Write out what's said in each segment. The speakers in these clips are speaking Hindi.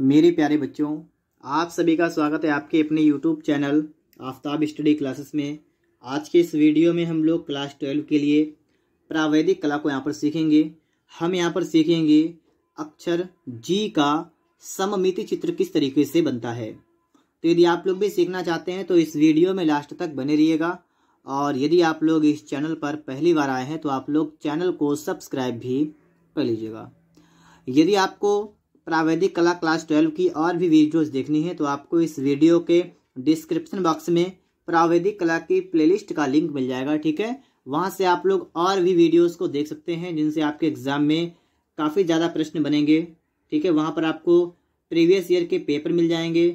मेरे प्यारे बच्चों आप सभी का स्वागत है आपके अपने YouTube channel Aftab study classes में आज के इस वीडियो में हम लोग क्लास ट्वेल्व के लिए प्रावैदिक कला को यहाँ पर सीखेंगे हम यहाँ पर सीखेंगे अक्षर जी का सममिति चित्र किस तरीके से बनता है तो यदि आप लोग भी सीखना चाहते हैं तो इस वीडियो में लास्ट तक बने रहिएगा और यदि आप लोग इस चैनल पर पहली बार आए हैं तो आप लोग चैनल को सब्सक्राइब भी कर लीजिएगा यदि आपको प्रावैधिक कला क्लास ट्वेल्व की और भी वीडियोस देखनी है तो आपको इस वीडियो के डिस्क्रिप्शन बॉक्स में प्रावैधिक कला की प्लेलिस्ट का लिंक मिल जाएगा ठीक है वहाँ से आप लोग और भी वीडियोस को देख सकते हैं जिनसे आपके एग्ज़ाम में काफ़ी ज़्यादा प्रश्न बनेंगे ठीक है वहाँ पर आपको प्रीवियस ईयर के पेपर मिल जाएंगे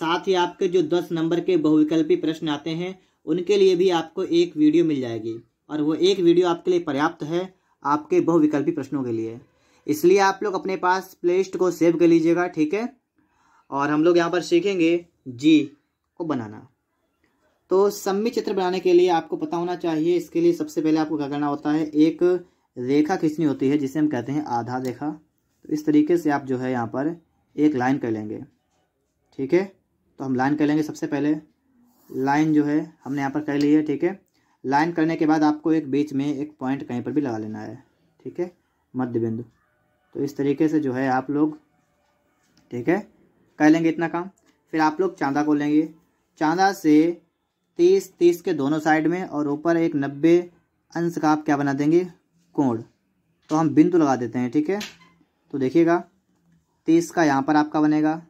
साथ ही आपके जो दस नंबर के बहुविकल्पी प्रश्न आते हैं उनके लिए भी आपको एक वीडियो मिल जाएगी और वो एक वीडियो आपके लिए पर्याप्त है आपके बहुविकल्पी प्रश्नों के लिए इसलिए आप लोग अपने पास प्ले लिस्ट को सेव कर लीजिएगा ठीक है और हम लोग यहाँ पर सीखेंगे जी को बनाना तो सम्मी चित्र बनाने के लिए आपको पता होना चाहिए इसके लिए सबसे पहले आपको क्या करना होता है एक रेखा खींचनी होती है जिसे हम कहते हैं आधा रेखा तो इस तरीके से आप जो है यहाँ पर एक लाइन कर लेंगे ठीक है तो हम लाइन कर लेंगे सबसे पहले लाइन जो है हमने यहाँ पर कर ली है ठीक है लाइन करने के बाद आपको एक बीच में एक पॉइंट कहीं पर भी लगा लेना है ठीक है मध्य बिंदु तो इस तरीके से जो है आप लोग ठीक है कर लेंगे इतना काम फिर आप लोग चांदा को लेंगे चांदा से तीस तीस के दोनों साइड में और ऊपर एक नब्बे अंश का आप क्या बना देंगे कोण तो हम बिंदु लगा देते हैं ठीक है तो देखिएगा तीस का यहाँ पर आपका बनेगा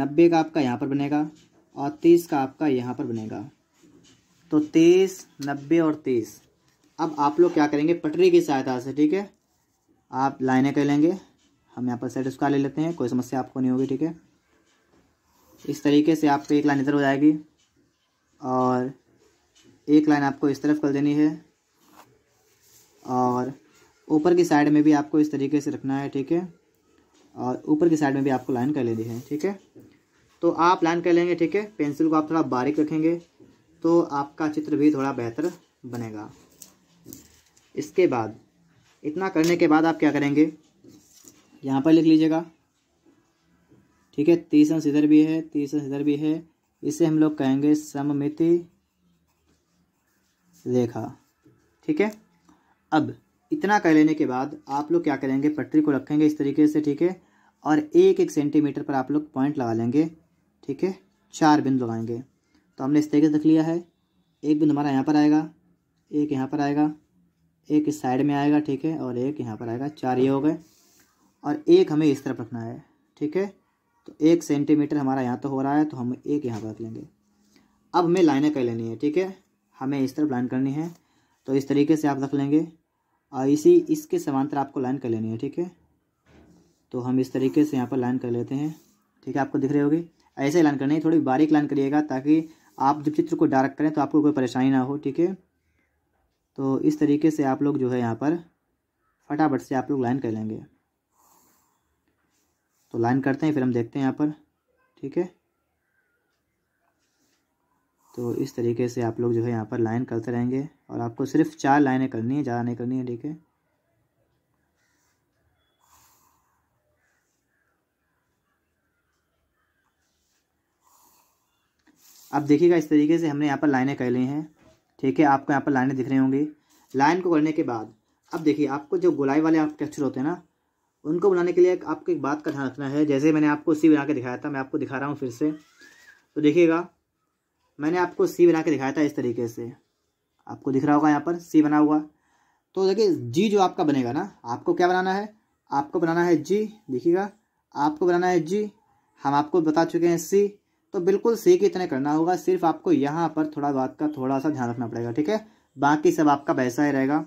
नब्बे का आपका यहाँ पर बनेगा और तीस का आपका यहाँ पर बनेगा तो तीस नब्बे और तीस अब आप लोग क्या करेंगे पटरी की सहायता से ठीक है आप लाइनें कर लेंगे हम यहाँ पर सेट उसका ले लेते हैं कोई समस्या आपको नहीं होगी ठीक है इस तरीके से आपको एक लाइन इधर हो जाएगी और एक लाइन आपको इस तरफ कर देनी है और ऊपर की साइड में भी आपको इस तरीके से रखना है ठीक है और ऊपर की साइड में भी आपको लाइन कर लेनी है ठीक है तो आप लाइन कर लेंगे ठीक है पेंसिल को आप थोड़ा बारीक रखेंगे तो आपका चित्र भी थोड़ा बेहतर बनेगा इसके बाद इतना करने के बाद आप क्या करेंगे यहाँ पर लिख लीजिएगा ठीक है तीस अंश इधर भी है तीस अंश इधर भी है इसे हम लोग कहेंगे सममिति रेखा ठीक है अब इतना कर लेने के बाद आप लोग क्या करेंगे पटरी को रखेंगे इस तरीके से ठीक है और एक एक सेंटीमीटर पर आप लोग पॉइंट लगा लेंगे ठीक है चार बिंदु लगाएंगे तो हमने इस तरीके से रख लिया है एक बिंदु हमारा यहाँ पर आएगा एक यहाँ पर आएगा एक इस साइड में आएगा ठीक है और एक यहाँ पर आएगा चार ये हो गए और एक हमें इस तरफ रखना है ठीक है तो एक सेंटीमीटर हमारा यहाँ तो हो रहा है तो हम एक यहाँ पर रख लेंगे अब हमें लाइनें कर लेनी है ठीक है हमें इस तरफ लाइन करनी है तो इस तरीके से आप रख लेंगे और इसी इसके समांतर आपको लाइन कर लेनी है ठीक है तो हम इस तरीके से यहाँ पर लाइन कर लेते हैं ठीक है आपको दिख रही होगी ऐसे लाइन करनी है थोड़ी बारीक लाइन करिएगा ताकि आप जब चित्र को डायरेक्ट करें तो आपको कोई परेशानी ना हो ठीक है तो इस तरीके से आप लोग जो है यहाँ पर फटाफट से आप लोग लाइन कर लेंगे तो लाइन करते हैं फिर हम देखते हैं यहाँ पर ठीक है तो इस तरीके से आप लोग जो है यहाँ पर लाइन करते रहेंगे और आपको सिर्फ चार लाइनें करनी है ज़्यादा नहीं करनी है ठीक है अब देखिएगा इस तरीके से हमने यहाँ पर लाइनें कर ली हैं ठीक है आपको यहाँ पर लाइनें दिख रही होंगी लाइन को करने के बाद अब देखिए आपको जो गोलाई वाले आप टेक्स्चर होते हैं ना उनको बनाने के लिए आपको एक बात का ध्यान रखना है जैसे मैंने आपको सी बना के दिखाया था मैं आपको दिखा रहा हूँ फिर से तो देखिएगा मैंने आपको सी बना के दिखाया था इस तरीके से आपको दिख रहा होगा यहाँ पर सी बना हुआ तो देखिए जी जो आपका बनेगा ना आपको क्या बनाना है आपको बनाना है जी देखिएगा आपको बनाना है जी हम आपको बता चुके हैं सी तो बिल्कुल के इतने करना होगा सिर्फ आपको यहाँ पर थोड़ा बात का थोड़ा सा ध्यान रखना पड़ेगा ठीक है बाकी सब आपका वैसा ही रहेगा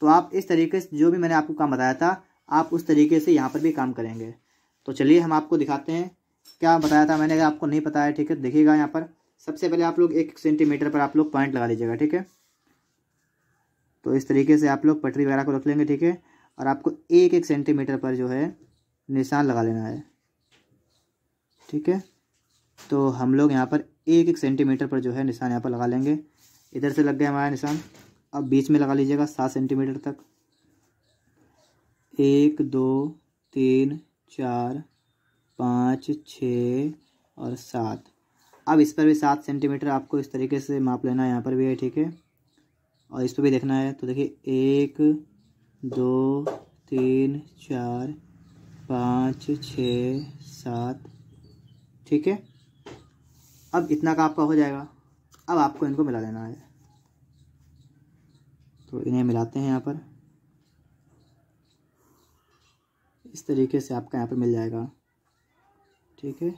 तो आप इस तरीके से जो भी मैंने आपको काम बताया था आप उस तरीके से यहाँ पर भी काम करेंगे तो चलिए हम आपको दिखाते हैं क्या बताया था मैंने अगर आपको नहीं पता है ठीक है देखिएगा यहाँ पर सबसे पहले आप लोग एक सेंटीमीटर पर आप लोग पॉइंट लगा लीजिएगा ठीक है तो इस तरीके से आप लोग पटरी वगैरह को रख लेंगे ठीक है और आपको एक एक सेंटीमीटर पर जो है निशान लगा लेना है ठीक है तो हम लोग यहाँ पर एक एक सेंटीमीटर पर जो है निशान यहाँ पर लगा लेंगे इधर से लग गया हमारा निशान अब बीच में लगा लीजिएगा सात सेंटीमीटर तक एक दो तीन चार पाँच छ और सात अब इस पर भी सात सेंटीमीटर आपको इस तरीके से माप लेना है यहाँ पर भी है ठीक है और इस पर भी देखना है तो देखिए एक दो तीन चार पाँच छ सात ठीक है अब इतना का आपका हो जाएगा अब आपको इनको मिला देना है तो इन्हें मिलाते हैं यहाँ पर इस तरीके से आपका यहाँ पर मिल जाएगा ठीक है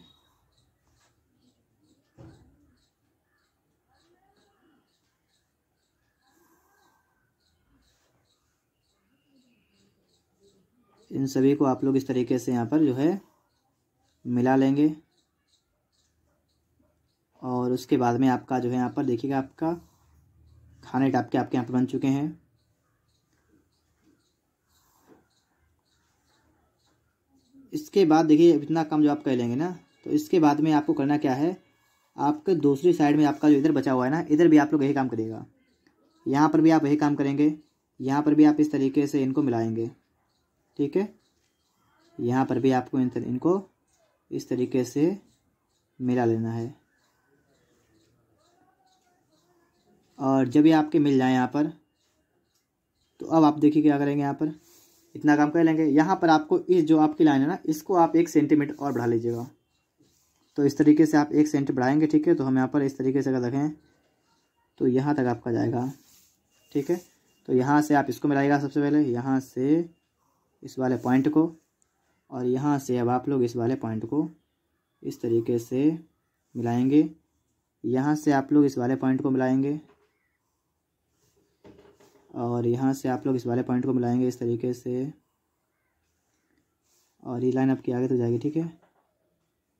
इन सभी को आप लोग इस तरीके से यहाँ पर जो है मिला लेंगे और उसके बाद में आपका जो है यहाँ पर देखिएगा आपका खाने टाइप के आपके यहाँ पर बन चुके हैं इसके बाद देखिए इतना काम जो आप कर लेंगे ना तो इसके बाद में आपको करना क्या है आपके दूसरी साइड में आपका जो इधर बचा हुआ है ना इधर भी आप लोग यही काम करिएगा यहाँ पर भी आप यही काम करेंगे यहाँ पर भी आप इस तरीके से इनको मिलाएंगे ठीक है यहाँ पर भी आपको इनको इस तरीके से मिला लेना है और जब ये आपके मिल जाए यहाँ पर तो अब आप देखिए क्या करेंगे यहाँ पर इतना काम कर लेंगे यहाँ पर आपको इस जो आपकी लाइन है ना इसको आप एक सेंटीमीटर और बढ़ा लीजिएगा तो इस तरीके से आप एक सेंटर बढ़ाएंगे ठीक है तो हम यहाँ पर इस तरीके से अगर रखें तो यहाँ तक आपका जाएगा ठीक है तो यहाँ से आप इसको मिलाइएगा सबसे पहले यहाँ से इस वाले पॉइंट को और यहाँ से अब आप लोग इस वाले पॉइंट को इस तरीके से मिलाएंगे यहाँ से आप लोग इस वाले पॉइंट को मिलाएंगे और यहाँ से आप लोग इस वाले पॉइंट को मिलाएंगे इस तरीके से और ये लाइन आपकी आगे तक जाएगी ठीक है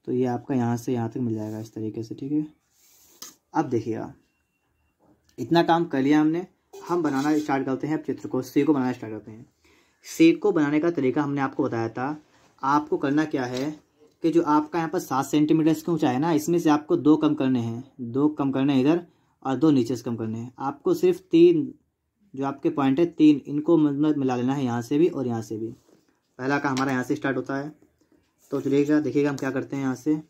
तो ये आपका यहाँ से यहाँ तक मिल जाएगा इस तरीके से ठीक है अब देखिएगा इतना काम कर लिया हमने हम बनाना स्टार्ट करते हैं अब चित्र को सी को बनाना स्टार्ट करते हैं सी को बनाने का तरीका हमने आपको बताया था आपको करना क्या है कि जो आपका यहाँ पर सात सेंटीमीटर की ऊँचा है ना इसमें से आपको दो कम करने हैं दो कम करने हैं इधर और दो नीचे से कम करने हैं आपको सिर्फ तीन जो आपके पॉइंट है तीन इनको मतलब मिला लेना है यहाँ से भी और यहाँ से भी पहला का हमारा यहाँ से स्टार्ट होता है तो चलिएगा देखिएगा हम क्या करते हैं यहाँ से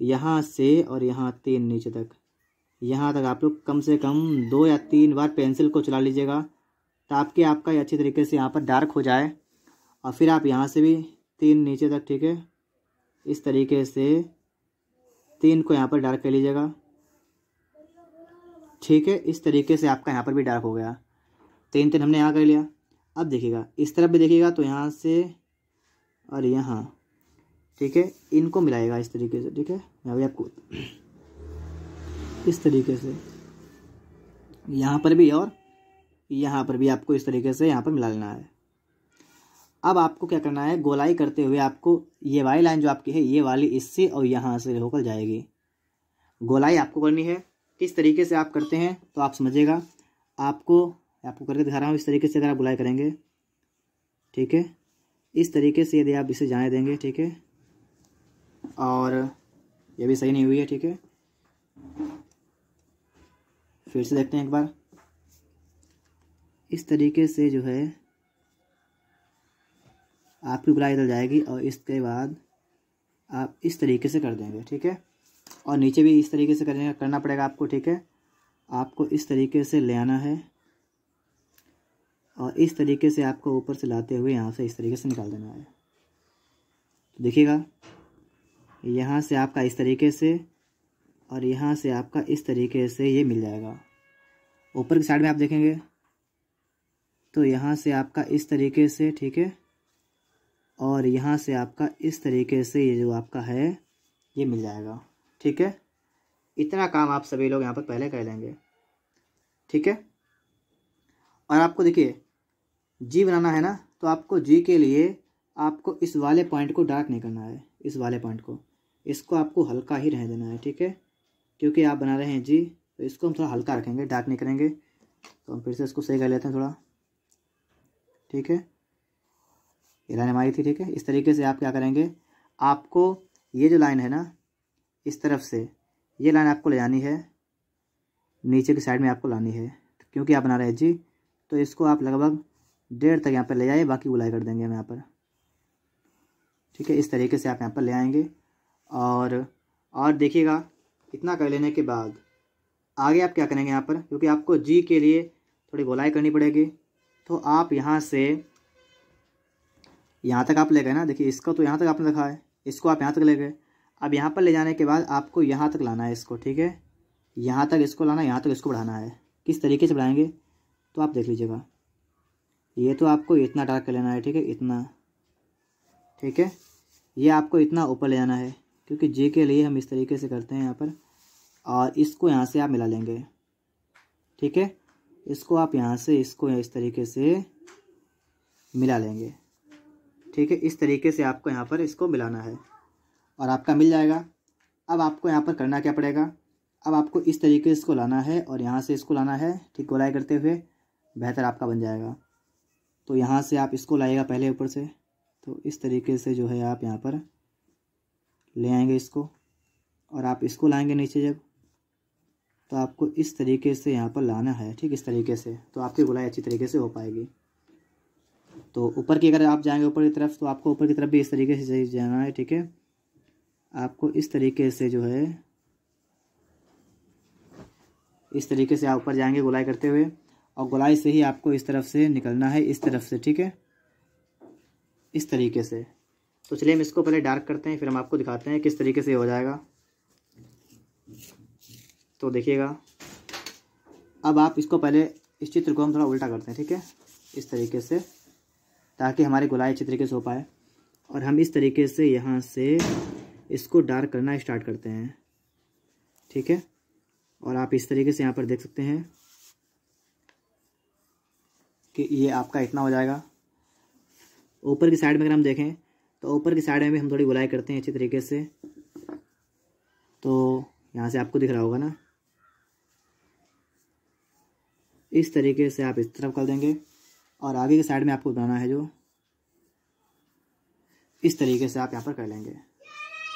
यहाँ से और यहाँ तीन नीचे तक यहाँ तक आप लोग कम से कम दो या तीन बार पेंसिल को चला लीजिएगा ताकि के आपका अच्छे तरीके से यहाँ पर डार्क हो जाए और फिर आप यहाँ से भी तीन नीचे तक ठीक है इस तरीके से तीन को यहाँ पर डार्क कर लीजिएगा ठीक है इस तरीके से आपका यहाँ पर भी डार्क हो गया तीन तीन हमने यहाँ कर लिया अब देखिएगा इस तरफ भी देखिएगा तो यहाँ से और यहाँ ठीक है इनको मिलाएगा इस तरीके से ठीक है यहाँ भी आपको इस तरीके से यहाँ पर भी और यहाँ पर भी आपको इस तरीके से यहाँ पर मिला लेना है अब आपको क्या करना है गोलाई करते हुए आपको ये वाली लाइन जो आपकी है ये वाली इससे और यहाँ से होकर जाएगी गोलाई आपको करनी है किस तरीके से आप करते हैं तो आप समझिएगा आपको मैं आपको करके दिखा रहा हूँ इस तरीके से अगर आप बुलाई करेंगे ठीक है इस तरीके से यदि आप इसे जाने देंगे ठीक है और ये भी सही नहीं हुई है ठीक है फिर से देखते हैं एक बार इस तरीके से जो है आपकी बुलाई इधर जाएगी और इसके बाद आप इस तरीके से कर देंगे ठीक है और नीचे भी इस तरीके से करने करना पड़ेगा आपको ठीक है आपको इस तरीके से ले आना है और इस तरीके से आपको ऊपर से लाते हुए यहाँ से इस तरीके से निकाल देना है तो देखिएगा यहाँ से आपका इस तरीके से और यहाँ से आपका इस तरीके से ये मिल जाएगा ऊपर की साइड में आप देखेंगे तो यहाँ से आपका इस तरीके से ठीक है और यहाँ से आपका इस तरीके से ये जो आपका है ये मिल जाएगा ठीक है इतना काम आप सभी लोग यहाँ पर पहले कर लेंगे ठीक है और आपको देखिए जी बनाना है ना तो आपको जी के लिए आपको इस वाले पॉइंट को डार्क नहीं करना है इस वाले पॉइंट को इसको आपको हल्का ही रहने देना है ठीक है क्योंकि आप बना रहे हैं जी तो इसको हम थोड़ा हल्का रखेंगे डार्क नहीं करेंगे तो हम फिर से इसको सही कर लेते हैं थोड़ा ठीक है ये लाइन हमारी थी ठीक है इस तरीके से आप क्या करेंगे आपको ये जो लाइन है ना इस तरफ से ये लाइन आपको ले जानी है नीचे की साइड में आपको लानी है क्योंकि आप बना रहे हैं जी तो इसको आप लगभग डेढ़ तक यहाँ पर ले जाइए बाकी गुलाई कर देंगे हम यहाँ पर ठीक है इस तरीके से आप यहाँ पर ले आएंगे और और देखिएगा इतना कर लेने के बाद आगे आप क्या करेंगे यहाँ पर क्योंकि आपको जी के लिए थोड़ी गोलाई करनी पड़ेगी तो आप यहाँ से यहाँ तक आप ले गए ना देखिए इसका तो यहाँ तक आपने रखा है इसको आप यहाँ तक ले गए अब यहाँ पर ले जाने के बाद आपको यहाँ तक लाना है इसको ठीक है यहाँ तक इसको लाना यहाँ तक इसको बढ़ाना है किस तरीके से बढ़ाएंगे तो आप देख लीजिएगा ये तो आपको इतना डार्क कर लेना है ठीक है इतना ठीक है ये आपको इतना ऊपर ले जाना है क्योंकि जे के लिए हम इस तरीके से करते हैं यहाँ पर और इसको यहाँ से आप मिला लेंगे ठीक है इसको आप यहाँ से इसको इस तरीके से मिला लेंगे ठीक है इस तरीके से आपको यहाँ पर इसको मिलाना है और आपका मिल जाएगा अब आपको यहाँ पर करना क्या पड़ेगा अब आपको इस तरीके से इसको लाना है और यहाँ से इसको लाना है ठीक गोलाई करते हुए बेहतर आपका बन जाएगा तो यहाँ से आप इसको लाइएगा पहले ऊपर से तो इस तरीके से जो है आप यहाँ पर ले आएंगे इसको और आप इसको लाएंगे नीचे जब तो आपको इस तरीके से यहाँ पर लाना है ठीक इस तरीके से तो आपकी गुलाई अच्छी तरीके से हो पाएगी तो ऊपर की अगर आप जाएंगे ऊपर की तरफ तो आपको ऊपर की तरफ भी इस तरीके से जाना है ठीक है आपको इस तरीके से जो है इस तरीके से आप ऊपर जाएंगे गुलाई करते हुए और गोलाई से ही आपको इस तरफ से निकलना है इस तरफ से ठीक है इस तरीके से तो चलिए हम इसको पहले डार्क करते हैं फिर हम आपको दिखाते हैं किस तरीके से हो जाएगा तो देखिएगा अब आप इसको पहले इस चित्र को हम थोड़ा उल्टा करते हैं ठीक है इस तरीके से ताकि हमारे गुलाई अच्छी तरीके से हो पाए और हम इस तरीके से यहाँ से इसको डार्क करना स्टार्ट करते हैं ठीक है और आप इस तरीके से यहाँ पर देख सकते हैं कि ये आपका इतना हो जाएगा ऊपर की साइड में अगर हम देखें तो ऊपर की साइड में भी हम थोड़ी गुलाई करते हैं अच्छी तरीके से तो यहाँ से आपको दिख रहा होगा ना इस तरीके से आप इस तरफ कर देंगे और आगे की साइड में आपको बनाना है जो इस तरीके से आप यहाँ पर कर लेंगे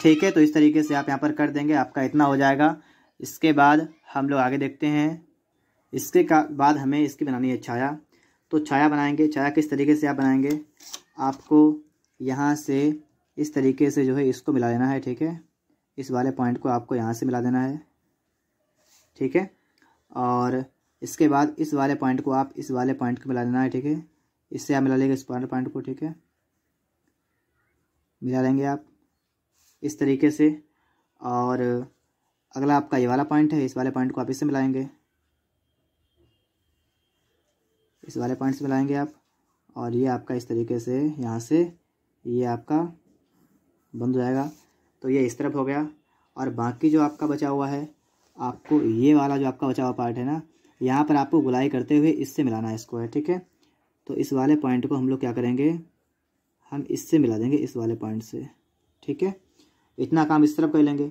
ठीक है तो इस तरीके से आप यहाँ पर कर देंगे आपका इतना हो जाएगा इसके बाद हम लोग आगे देखते हैं इसके बाद हमें इसकी बनानी है छाया तो छाया बनाएंगे छाया किस तरीके से आप बनाएंगे आपको यहाँ से इस तरीके से जो है इसको मिला देना है ठीक है इस वाले पॉइंट को आपको यहाँ से मिला देना है ठीक है और इसके बाद इस वाले पॉइंट को आप इस वाले पॉइंट को मिला देना है ठीक है इससे आप मिला लेंगे इस वाले पॉइंट को ठीक है मिला लेंगे आप इस तरीके से और अगला आपका ये वाला पॉइंट है इस वाले पॉइंट को आप इससे मिलाएंगे इस वाले पॉइंट से मिलाएंगे आप और ये आपका इस तरीके से यहाँ से ये आपका बंद हो जाएगा तो ये इस तरफ हो गया और बाकी जो आपका बचा हुआ है आपको ये वाला जो आपका बचा हुआ पार्ट है ना यहाँ पर आपको गुलाई करते हुए इससे मिलाना है इसको है ठीक है तो इस वाले पॉइंट को हम लोग क्या करेंगे हम इससे मिला देंगे इस वाले पॉइंट से ठीक है इतना काम इस तरफ कर लेंगे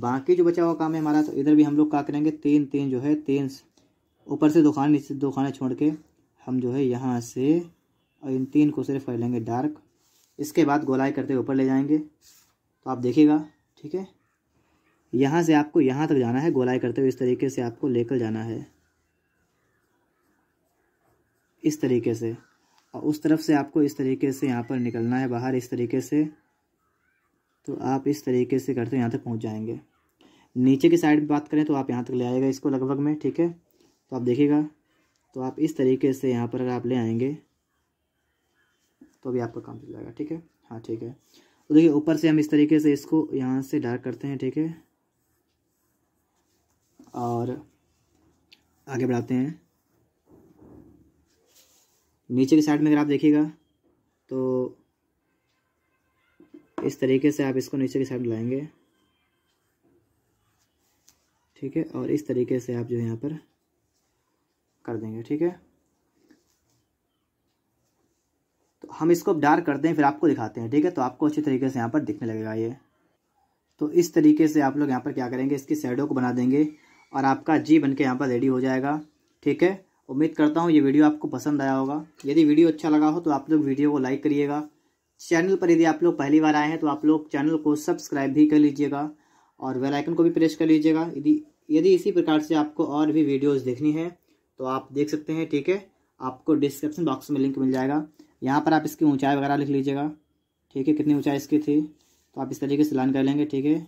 बाकी जो बचा हुआ काम है हमारा तो इधर भी हम लोग क्या करेंगे तीन तीन जो है तीन ऊपर से दो खाने नीचे दो खाने छोड़ के हम जो है यहाँ से इन तीन को सिर्फ कर लेंगे डार्क इसके बाद गोलाई करते ऊपर ले जाएंगे तो आप देखिएगा ठीक है यहाँ से आपको यहाँ तक जाना है गोलाई करते हुए इस तरीके से आपको लेकर जाना है इस तरीके से और उस तरफ से आपको इस तरीके से यहाँ पर निकलना है बाहर इस तरीके से तो आप इस तरीके से करते हुए यहाँ तक पहुँच जाएंगे नीचे की साइड बात करें तो आप यहाँ तक ले आएगा इसको लगभग में ठीक है तो आप देखिएगा तो आप इस तरीके से यहाँ पर अगर आप ले आएंगे तो अभी आपका काम चल जाएगा ठीक है हाँ ठीक है तो देखिए ऊपर से हम इस तरीके से इसको यहाँ से डार्क करते हैं ठीक है और आगे बढ़ाते हैं नीचे की साइड में अगर आप देखिएगा तो इस तरीके से आप इसको नीचे की साइड लाएंगे ठीक है और इस तरीके से आप जो यहाँ पर कर देंगे ठीक है तो हम इसको डार्क करते हैं फिर आपको दिखाते हैं ठीक है तो आपको अच्छी तरीके से यहाँ पर दिखने लगेगा ये तो इस तरीके से आप लोग यहाँ पर क्या करेंगे इसकी शेडो को बना देंगे और आपका जी बन के यहाँ पर रेडी हो जाएगा ठीक है उम्मीद करता हूँ ये वीडियो आपको पसंद आया होगा यदि वीडियो अच्छा लगा हो तो आप लोग वीडियो को लाइक करिएगा चैनल पर यदि आप लोग पहली बार आए हैं तो आप लोग चैनल को सब्सक्राइब भी कर लीजिएगा और वेलाइकन आइकन को भी प्रेस कर लीजिएगा यदि यदि इसी प्रकार से आपको और भी वीडियोज देखनी है तो आप देख सकते हैं ठीक है आपको डिस्क्रिप्शन बॉक्स में लिंक मिल जाएगा यहाँ पर आप इसकी ऊंचाई वगैरह लिख लीजिएगा ठीक है कितनी ऊंचाई इसकी थी तो आप इस तरीके से लाइन कर लेंगे ठीक है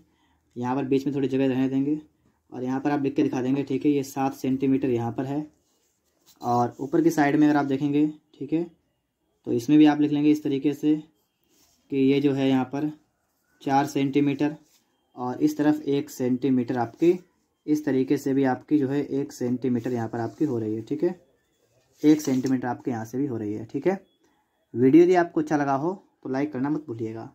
यहाँ पर बीच में थोड़ी जगह रहने देंगे और यहाँ पर आप लिख के दिखा देंगे ठीक है ये सात सेंटीमीटर यहाँ पर है और ऊपर की साइड में अगर आप देखेंगे ठीक है तो इसमें भी आप लिख लेंगे इस तरीके से कि ये जो है यहाँ पर चार सेंटीमीटर और इस तरफ एक सेंटीमीटर आपकी इस तरीके से भी आपकी जो है एक सेंटीमीटर यहाँ पर आपकी हो रही है ठीक है एक सेंटीमीटर आपके यहाँ से भी हो रही है ठीक है वीडियो यदि आपको अच्छा लगा हो तो लाइक करना मत भूलिएगा